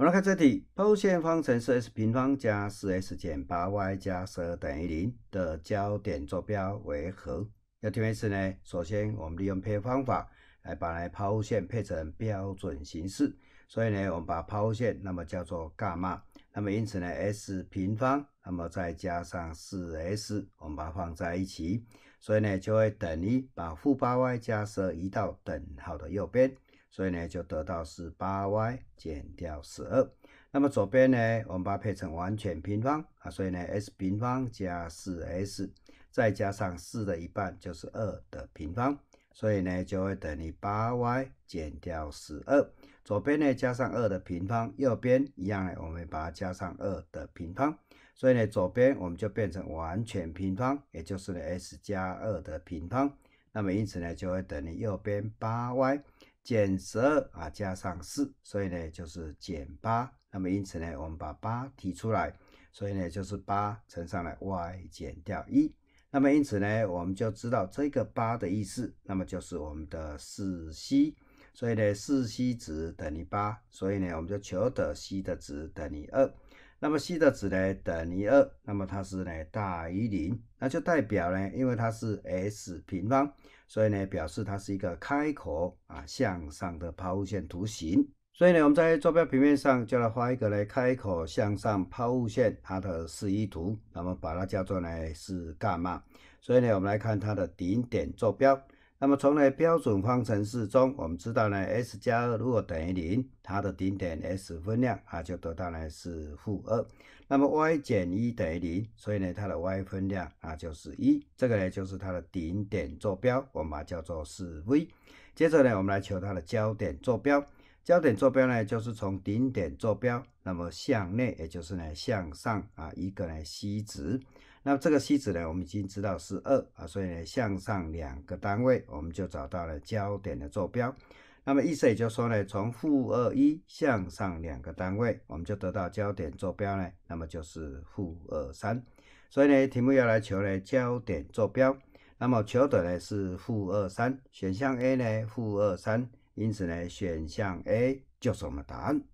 我们来看这题，抛物线方程是 s 平方加四 s 减八 y 加十二等于零的焦点坐标为何？要听一次呢？首先，我们利用配方法来把这抛物线配成标准形式。所以呢，我们把抛物线，那么叫做伽马，那么因此呢，s 平方，那么再加上四 s，我们把它放在一起，所以呢就会等于把负八 y 加十二移到等号的右边。所以呢，就得到是八 y 减掉十二。那么左边呢，我们把它配成完全平方啊。所以呢，s 平方加四 s 再加上四的一半就是二的平方。所以呢，就会等于八 y 减掉十二。左边呢，加上二的平方，右边一样呢，我们把它加上二的平方。所以呢，左边我们就变成完全平方，也就是呢 s 加二的平方。那么因此呢，就会等于右边八 y。减十二啊，加上四，所以呢就是减八。那么因此呢，我们把八提出来，所以呢就是八乘上来 y 减掉一。那么因此呢，我们就知道这个八的意思，那么就是我们的四 c。所以呢，四 c 值等于八，所以呢我们就求得 c 的值等于二。那么 c 的值呢等于二，那么它是呢大于零，那就代表呢，因为它是 s 平方，所以呢表示它是一个开口啊向上的抛物线图形。所以呢我们在坐标平面上就来画一个呢开口向上抛物线它的示意图。那么把它叫做呢是伽马。所以呢我们来看它的顶点坐标。那么从呢标准方程式中，我们知道呢 s 加二如果等于零，它的顶点 s 分量啊就得到呢是负二。那么 y 减一等于零，所以呢它的 y 分量啊就是一。这个呢就是它的顶点坐标，我们把它叫做是 V。接着呢，我们来求它的焦点坐标。焦点坐标呢，就是从顶点坐标，那么向内，也就是呢向上啊一个呢西值。那这个西值呢，我们已经知道是二啊，所以呢向上两个单位，我们就找到了焦点的坐标。那么意思也就是说呢，从负二一向上两个单位，我们就得到焦点坐标呢，那么就是负二三。所以呢，题目要来求呢焦点坐标，那么求得呢是负二三，选项 A 呢负二三。因此呢，选项 A 就是我们答案。